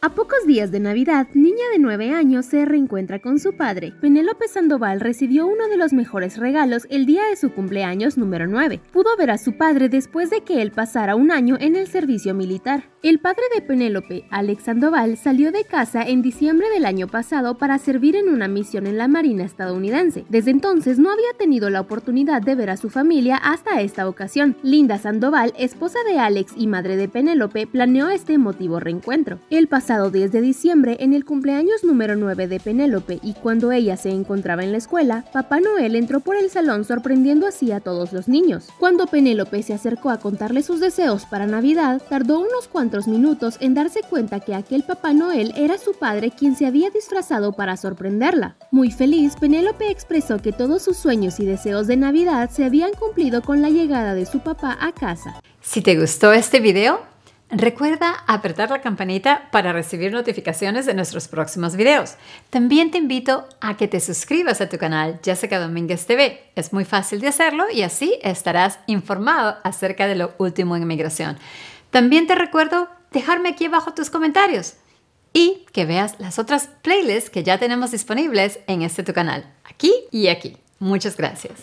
A pocos días de Navidad, niña de 9 años se reencuentra con su padre. Penélope Sandoval recibió uno de los mejores regalos el día de su cumpleaños número 9. Pudo ver a su padre después de que él pasara un año en el servicio militar. El padre de Penélope, Alex Sandoval, salió de casa en diciembre del año pasado para servir en una misión en la Marina estadounidense. Desde entonces no había tenido la oportunidad de ver a su familia hasta esta ocasión. Linda Sandoval, esposa de Alex y madre de Penélope, planeó este emotivo reencuentro. El pasado 10 de diciembre, en el cumpleaños número 9 de Penélope y cuando ella se encontraba en la escuela, Papá Noel entró por el salón sorprendiendo así a todos los niños. Cuando Penélope se acercó a contarle sus deseos para Navidad, tardó unos cuantos minutos en darse cuenta que aquel Papá Noel era su padre quien se había disfrazado para sorprenderla. Muy feliz, Penélope expresó que todos sus sueños y deseos de Navidad se habían cumplido con la llegada de su papá a casa. Si te gustó este video, Recuerda apretar la campanita para recibir notificaciones de nuestros próximos videos. También te invito a que te suscribas a tu canal Jessica Domínguez TV. Es muy fácil de hacerlo y así estarás informado acerca de lo último en inmigración. También te recuerdo dejarme aquí abajo tus comentarios y que veas las otras playlists que ya tenemos disponibles en este tu canal, aquí y aquí. Muchas gracias.